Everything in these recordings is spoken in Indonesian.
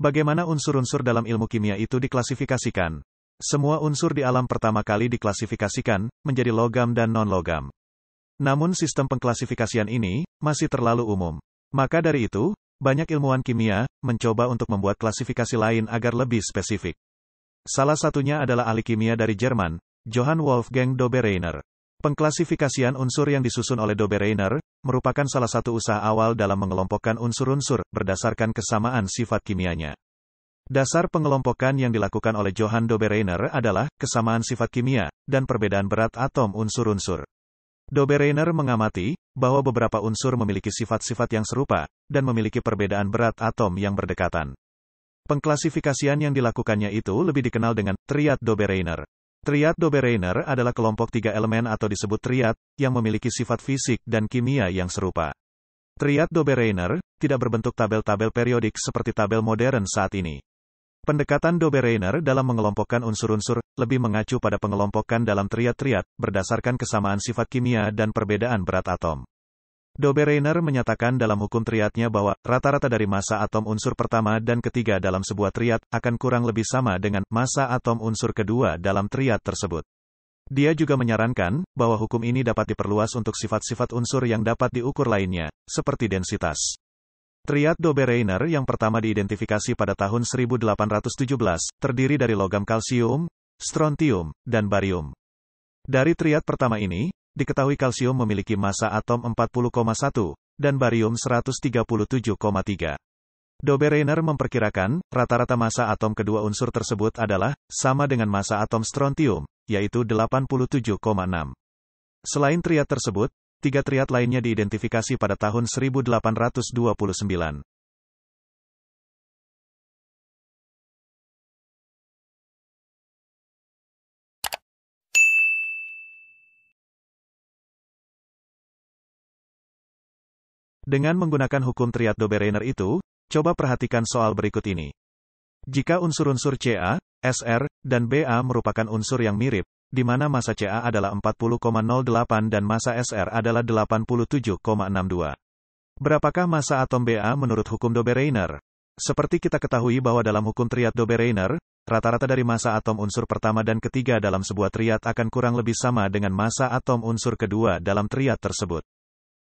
Bagaimana unsur-unsur dalam ilmu kimia itu diklasifikasikan? Semua unsur di alam pertama kali diklasifikasikan, menjadi logam dan non-logam. Namun sistem pengklasifikasian ini, masih terlalu umum. Maka dari itu, banyak ilmuwan kimia, mencoba untuk membuat klasifikasi lain agar lebih spesifik. Salah satunya adalah ahli kimia dari Jerman, Johann Wolfgang Dobereiner. Pengklasifikasian unsur yang disusun oleh Dobe merupakan salah satu usaha awal dalam mengelompokkan unsur-unsur, berdasarkan kesamaan sifat kimianya. Dasar pengelompokan yang dilakukan oleh Johann Dobe adalah, kesamaan sifat kimia, dan perbedaan berat atom unsur-unsur. Dobe mengamati bahwa beberapa unsur memiliki sifat-sifat yang serupa dan memiliki perbedaan berat atom yang berdekatan. Pengklasifikasian yang dilakukannya itu lebih dikenal dengan triad Dobe Triad Dobereiner adalah kelompok tiga elemen atau disebut triad, yang memiliki sifat fisik dan kimia yang serupa. Triad Dobereiner, tidak berbentuk tabel-tabel periodik seperti tabel modern saat ini. Pendekatan Dobereiner dalam mengelompokkan unsur-unsur, lebih mengacu pada pengelompokan dalam triad-triad, berdasarkan kesamaan sifat kimia dan perbedaan berat atom. Dobe menyatakan dalam hukum triadnya bahwa rata-rata dari massa atom unsur pertama dan ketiga dalam sebuah triad akan kurang lebih sama dengan massa atom unsur kedua dalam triad tersebut. Dia juga menyarankan bahwa hukum ini dapat diperluas untuk sifat-sifat unsur yang dapat diukur lainnya, seperti densitas. Triad Dobe yang pertama diidentifikasi pada tahun 1817 terdiri dari logam kalsium, strontium, dan barium. Dari triad pertama ini, diketahui kalsium memiliki massa atom 40,1, dan barium 137,3. Doberener memperkirakan, rata-rata massa atom kedua unsur tersebut adalah, sama dengan massa atom strontium, yaitu 87,6. Selain triat tersebut, tiga triat lainnya diidentifikasi pada tahun 1829. Dengan menggunakan hukum triad Dobereiner itu, coba perhatikan soal berikut ini. Jika unsur-unsur CA, SR, dan BA merupakan unsur yang mirip, di mana masa CA adalah 40,08 dan masa SR adalah 87,62. Berapakah masa atom BA menurut hukum Dobereiner? Seperti kita ketahui bahwa dalam hukum triad Dobereiner, rata-rata dari masa atom unsur pertama dan ketiga dalam sebuah triad akan kurang lebih sama dengan masa atom unsur kedua dalam triad tersebut.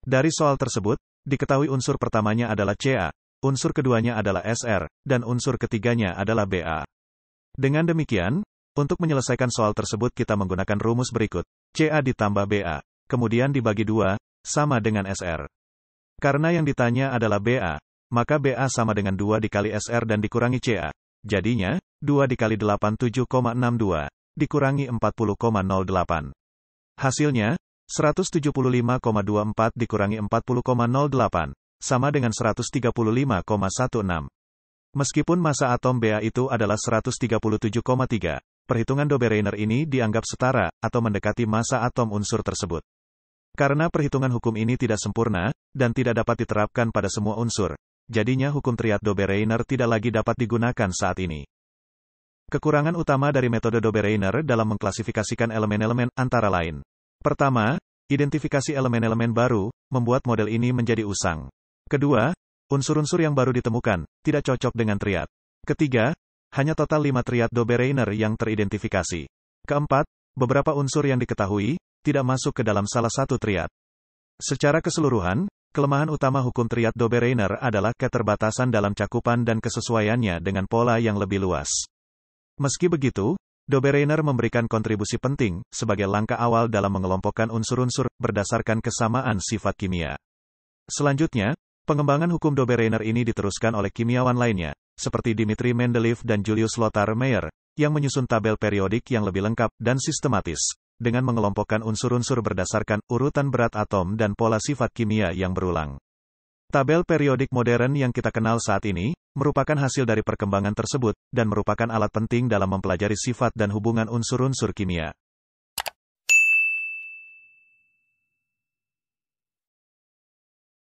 Dari soal tersebut, Diketahui unsur pertamanya adalah CA, unsur keduanya adalah SR, dan unsur ketiganya adalah BA. Dengan demikian, untuk menyelesaikan soal tersebut kita menggunakan rumus berikut, CA ditambah BA, kemudian dibagi dua, sama dengan SR. Karena yang ditanya adalah BA, maka BA sama dengan 2 dikali SR dan dikurangi CA. Jadinya, 2 dikali 87,62, dikurangi 40,08. Hasilnya, 175,24 dikurangi 40,08, sama dengan 135,16. Meskipun masa atom Ba itu adalah 137,3, perhitungan Doberainer ini dianggap setara, atau mendekati masa atom unsur tersebut. Karena perhitungan hukum ini tidak sempurna, dan tidak dapat diterapkan pada semua unsur, jadinya hukum triad Doberainer tidak lagi dapat digunakan saat ini. Kekurangan utama dari metode Doberainer dalam mengklasifikasikan elemen-elemen, antara lain. Pertama, identifikasi elemen-elemen baru, membuat model ini menjadi usang. Kedua, unsur-unsur yang baru ditemukan, tidak cocok dengan triad. Ketiga, hanya total 5 triad Doberainer yang teridentifikasi. Keempat, beberapa unsur yang diketahui, tidak masuk ke dalam salah satu triad. Secara keseluruhan, kelemahan utama hukum triad Doberainer adalah keterbatasan dalam cakupan dan kesesuaiannya dengan pola yang lebih luas. Meski begitu, Dobereiner memberikan kontribusi penting sebagai langkah awal dalam mengelompokkan unsur-unsur berdasarkan kesamaan sifat kimia. Selanjutnya, pengembangan hukum Dobereiner ini diteruskan oleh kimiawan lainnya, seperti Dimitri Mendeleev dan Julius Lothar Meyer, yang menyusun tabel periodik yang lebih lengkap dan sistematis, dengan mengelompokkan unsur-unsur berdasarkan urutan berat atom dan pola sifat kimia yang berulang. Tabel periodik modern yang kita kenal saat ini, merupakan hasil dari perkembangan tersebut, dan merupakan alat penting dalam mempelajari sifat dan hubungan unsur-unsur kimia.